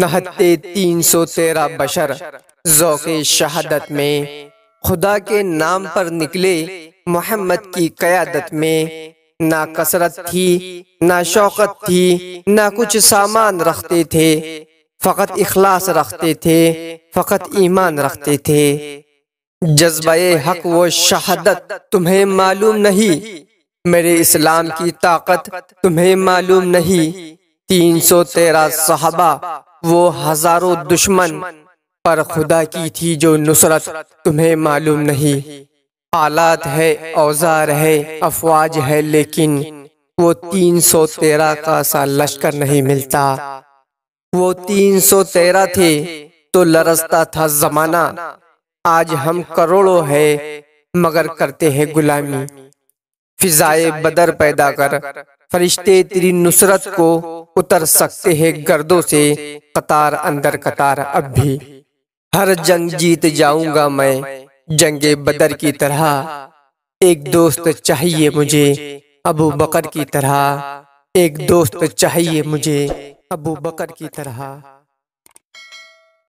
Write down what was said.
नहते तीन सौ तेरह बशर जौक शहादत में खुदा के नाम पर निकले मोहम्मद की क्यादत में ना कसरत थी ना शौकत थी ना कुछ सामान रखते थे फ़कत इखलास रखते थे फ़कत ईमान रखते थे जज्बा हक व शहादत तुम्हें मालूम नहीं मेरे इस्लाम की ताकत तुम्हें मालूम नहीं तीन सौ तेरह सहाबा वो हजारों दुश्मन पर खुदा की थी जो नुसरत तुम्हें मालूम नहीं आलात है औजार है अफवाज है लेकिन वो तीन सौ तेरह का सा लश्कर नहीं मिलता वो तीन सौ तेरह थे तो लरसता था जमाना आज हम करोड़ों है मगर करते हैं गुलामी फिजाए बदर पैदा कर फरिश्ते तेरी नुसरत को उतर सकते हैं गर्दों से कतार अंदर कतार अब भी हर जंग जीत जाऊंगा मैं जंगे बदर की तरह एक दोस्त चाहिए मुझे अबू बकर की तरह एक दोस्त चाहिए मुझे अबू बकर की तरह